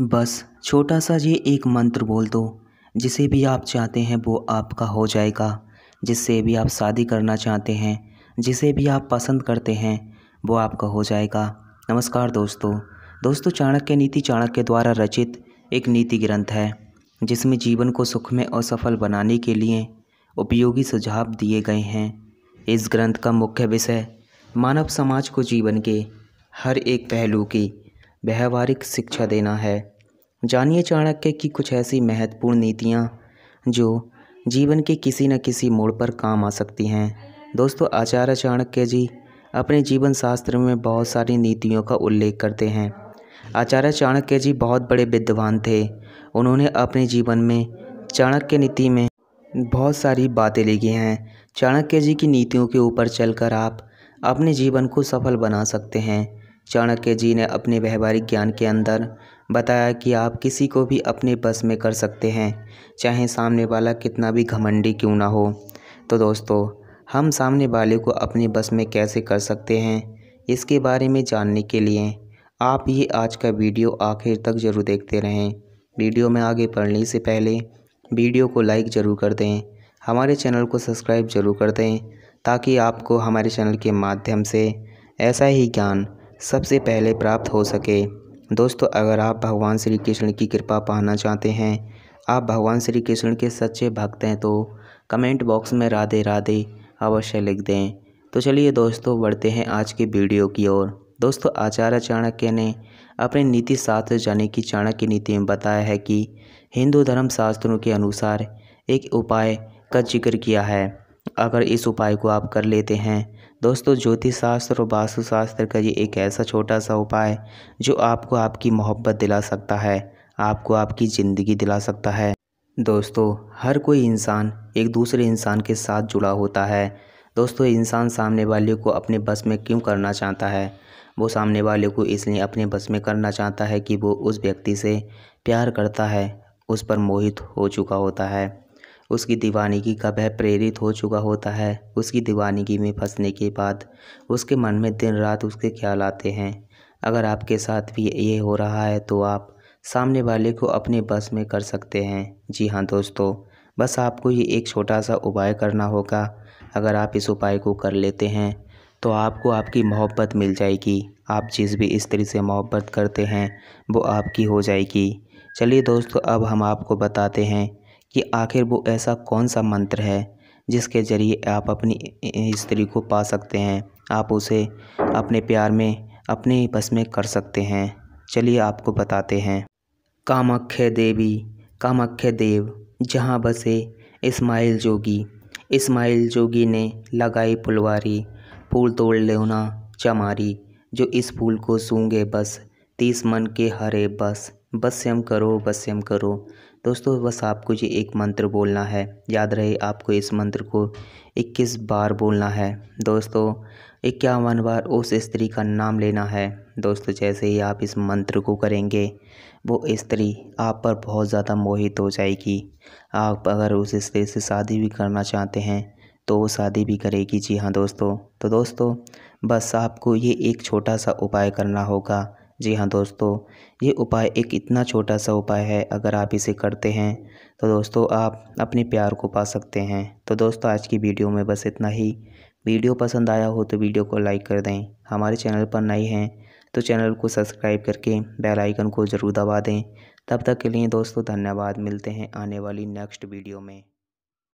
बस छोटा सा ये एक मंत्र बोल दो जिसे भी आप चाहते हैं वो आपका हो जाएगा जिससे भी आप शादी करना चाहते हैं जिसे भी आप पसंद करते हैं वो आपका हो जाएगा नमस्कार दोस्तों दोस्तों चाणक्य नीति चाणक्य द्वारा रचित एक नीति ग्रंथ है जिसमें जीवन को सुख में और सफल बनाने के लिए उपयोगी सुझाव दिए गए हैं इस ग्रंथ का मुख्य विषय मानव समाज को जीवन के हर एक पहलू की व्यवहारिक शिक्षा देना है जानिए चाणक्य की कुछ ऐसी महत्वपूर्ण नीतियाँ जो जीवन के किसी न किसी मोड़ पर काम आ सकती हैं दोस्तों आचार्य चाणक्य जी अपने जीवन शास्त्र में बहुत सारी नीतियों का उल्लेख करते हैं आचार्य चाणक्य जी बहुत बड़े विद्वान थे उन्होंने अपने जीवन में चाणक्य नीति में बहुत सारी बातें लिखी हैं चाणक्य जी की नीतियों के ऊपर चलकर आप अपने जीवन को सफल बना सकते हैं चाणक्य जी ने अपने व्यवहारिक ज्ञान के अंदर बताया कि आप किसी को भी अपने बस में कर सकते हैं चाहे सामने वाला कितना भी घमंडी क्यों ना हो तो दोस्तों हम सामने वाले को अपने बस में कैसे कर सकते हैं इसके बारे में जानने के लिए आप ये आज का वीडियो आखिर तक ज़रूर देखते रहें वीडियो में आगे बढ़ने से पहले वीडियो को लाइक ज़रूर कर दें हमारे चैनल को सब्सक्राइब ज़रूर कर दें ताकि आपको हमारे चैनल के माध्यम से ऐसा ही ज्ञान सबसे पहले प्राप्त हो सके दोस्तों अगर आप भगवान श्री कृष्ण की कृपा पाना चाहते हैं आप भगवान श्री कृष्ण के सच्चे भक्त हैं तो कमेंट बॉक्स में राधे राधे अवश्य लिख दें तो चलिए दोस्तों बढ़ते हैं आज के वीडियो की ओर दोस्तों आचार्य चाणक्य ने अपने नीति शास्त्र जाने की चाणक्य नीति में बताया है कि हिंदू धर्म शास्त्रों के अनुसार एक उपाय का जिक्र किया है अगर इस उपाय को आप कर लेते हैं दोस्तों ज्योतिष शास्त्र और वास्तु शास्त्र का ये एक ऐसा छोटा सा उपाय जो आपको आपकी मोहब्बत दिला सकता है आपको आपकी ज़िंदगी दिला सकता है दोस्तों हर कोई इंसान एक दूसरे इंसान के साथ जुड़ा होता है दोस्तों इंसान सामने वाले को अपने बस में क्यों करना चाहता है वो सामने वाले को इसलिए अपने बस में करना चाहता है कि वो उस व्यक्ति से प्यार करता है उस पर मोहित हो चुका होता है उसकी दीवानगी का वह प्रेरित हो चुका होता है उसकी दीवानगी में फंसने के बाद उसके मन में दिन रात उसके ख्याल आते हैं अगर आपके साथ भी ये हो रहा है तो आप सामने वाले को अपने बस में कर सकते हैं जी हाँ दोस्तों बस आपको ये एक छोटा सा उपाय करना होगा अगर आप इस उपाय को कर लेते हैं तो आपको आपकी मोहब्बत मिल जाएगी आप जिस भी स्त्री से मोहब्बत करते हैं वो आपकी हो जाएगी चलिए दोस्तों अब हम आपको बताते हैं कि आखिर वो ऐसा कौन सा मंत्र है जिसके ज़रिए आप अपनी स्त्री को पा सकते हैं आप उसे अपने प्यार में अपने ही बस में कर सकते हैं चलिए आपको बताते हैं कामाख्य देवी कामाख्य देव जहाँ बसे इस्माइल जोगी इस्माइल जोगी ने लगाई पुलवारी फूल तोड़ लेना चमारी जो इस फूल को सूंगे बस तीस मन के हरे बस बस सेम करो बस सेम करो दोस्तों बस आपको ये एक मंत्र बोलना है याद रहे आपको इस मंत्र को इक्कीस बार बोलना है दोस्तों इक्यावन बार उस स्त्री का नाम लेना है दोस्तों जैसे ही आप इस मंत्र को करेंगे वो स्त्री आप पर बहुत ज़्यादा मोहित हो जाएगी आप अगर उस स्त्री से शादी भी करना चाहते हैं तो वो शादी भी करेगी जी हाँ दोस्तों तो दोस्तों बस आपको ये एक छोटा सा उपाय करना होगा जी हाँ दोस्तों ये उपाय एक इतना छोटा सा उपाय है अगर आप इसे करते हैं तो दोस्तों आप अपने प्यार को पा सकते हैं तो दोस्तों आज की वीडियो में बस इतना ही वीडियो पसंद आया हो तो वीडियो को लाइक कर दें हमारे चैनल पर नए हैं तो चैनल को सब्सक्राइब करके बेल आइकन को ज़रूर दबा दें तब तक के लिए दोस्तों धन्यवाद मिलते हैं आने वाली नेक्स्ट वीडियो में